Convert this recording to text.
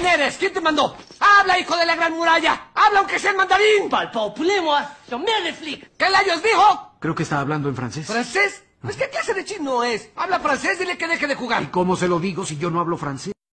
quién eres? ¿Quién te mandó? ¡Habla, hijo de la gran muralla! ¡Habla aunque sea el mandarín! flic. ¿Qué layos dijo? Creo que está hablando en francés. ¿Francés? Pues qué clase de chino es. Habla francés, dile que deje de jugar. ¿Y cómo se lo digo si yo no hablo francés?